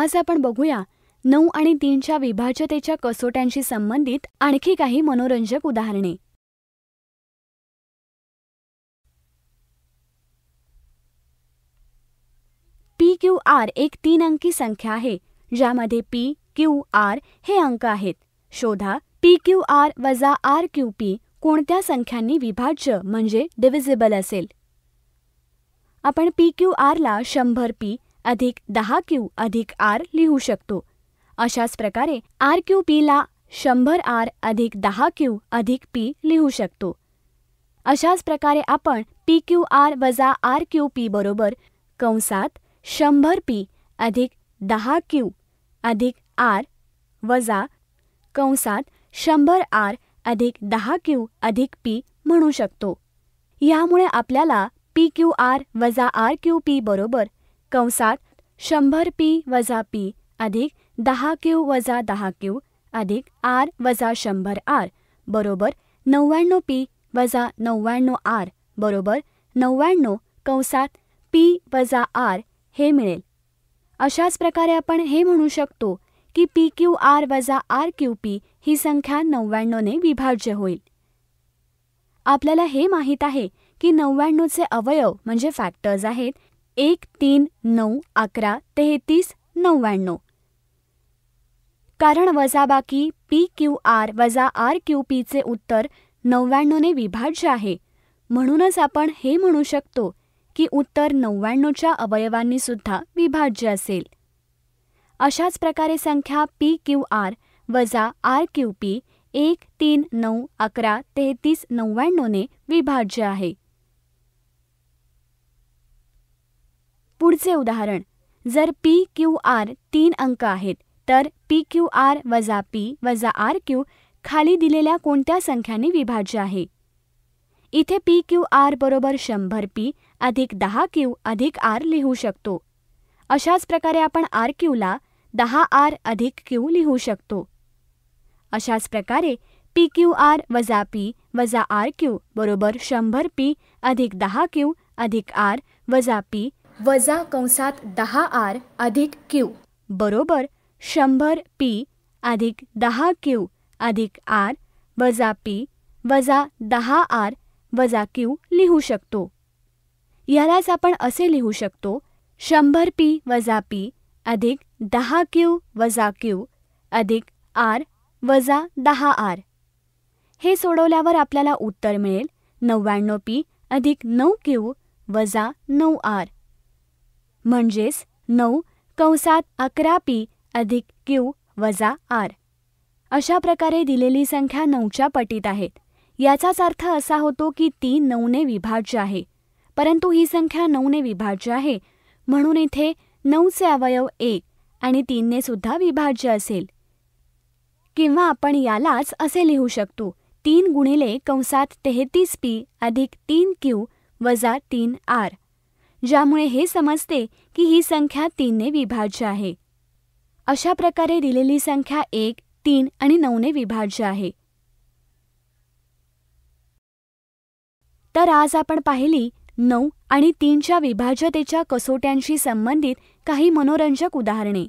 आज आपण बघूया नऊ आणि तीनच्या विभाज्यतेच्या कसोट्यांशी संबंधित आणखी काही मनोरंजक उदाहरणे पी क्यू आर एक तीन अंकी संख्या आहे ज्यामध्ये पी क्यू आर हे अंक आहेत शोधा पी क्यू आर वजा आर क्यू पी कोणत्या संख्यांनी विभाज्य म्हणजे डिव्हिजिबल असेल आपण पी क्यू आरला शंभर पी अधिक दहा क्यू अधिक आर लिहू शकतो अशाच प्रकारे आर क्यू पीला शंभर आर अधिक दहा क्यू अधिक पी लिहू शकतो अशाच प्रकारे आपण पी क्यू आर वजा आर क्यू पी बरोबर कंसात शंभर पी अधिक दहा क्यू अधिक आर वजा कंसात शंभर आर अधिक दहा क्यू अधिक पी म्हणू शकतो यामुळे आपल्याला पी क्यू आर वजा आर क्यू पी बरोबर कंसात शंभर पी वजा पी अधिक दहा क्यू वजा दहा क्यू अधिक आर वजा शंभर आर बरोबर नव्याण्णव पी वजा नव्याण्णव आर बरोबर नव्याण्णव कंसात पी वजा आर हे मिळेल अशाच प्रकारे आपण हे म्हणू शकतो की पी क्यू आर वजा आर क्यू पी ही संख्या नव्याण्णवने विभाज्य होईल आपल्याला हे माहीत आहे की नव्याण्णवचे अवयव म्हणजे फॅक्टर्स आहेत एक तीन नऊ अकरा तेहतीस नव्याण्णव कारण वजाबाकी पी क्यू आर वजा आर क्यू पीचे उत्तर नव्याण्णवने विभाज्य आहे म्हणूनच आपण हे म्हणू शकतो की उत्तर नव्याण्णवच्या सुद्धा विभाज्य असेल अशाच प्रकारे संख्या पी क्यू आर वजा आर क्यू पी एक तीन नऊ अकरा तेहतीस नव्याण्णवने विभाज्य आहे पुढचे उदाहरण जर पी क्यू आर तीन अंक आहेत तर पी क्यू आर वजा पी वजा आर क्यू खाली दिलेल्या कोणत्या संख्याने विभाज्य आहे इथे पी क्यू आर बरोबर शंभर पी अधिक दहा क्यू अधिक आर लिहू शकतो अशाच प्रकारे आपण आर क्यूला दहा आर अधिक क्यू लिहू शकतो अशाच प्रकारे पी क्यू आर वजा पी वजा आर क्यू बरोबर शंभर पी अधिक दहा क्यू अधिक आर वजा पी वजा कंसात दहा आर अधिक क्यू बरोबर शंभर पी अधिक दहा क्यू अधिक आर वजा पी वजा दहा आर वजा क्यू लिहू शकतो यालाच आपण असे लिहू शकतो शंभर पी वजा पी अधिक दहा क्यू वजा क्यू अधिक आर वजा दहा आर हे सोडवल्यावर आपल्याला उत्तर मिळेल नव्याण्णव पी अधिक नऊ क्यू वजा नऊ आर म्हणजेच नऊ कंसात अकरा पी अधिक क्यू वजा आर अशा प्रकारे दिलेली संख्या नऊच्या पटीत आहेत याचाच अर्थ असा होतो की ती नऊने विभाज्य आहे परंतु ही संख्या नऊने विभाज्य आहे म्हणून इथे नऊचे अवयव एक आणि तीनने सुद्धा विभाज्य असेल किंवा आपण यालाच असे लिहू शकतो तीन गुणिले कंसात तेहतीस पी अधिक तीन क्यू वजा तीन आर ज्यामुळे हे समजते की ही संख्या तीनने विभाज्य आहे अशा प्रकारे दिलेली संख्या एक तीन आणि नऊने विभाज्य आहे तर आज आपण पाहिली नऊ आणि तीनच्या विभाज्यतेच्या कसोट्यांशी संबंधित काही मनोरंजक उदाहरणे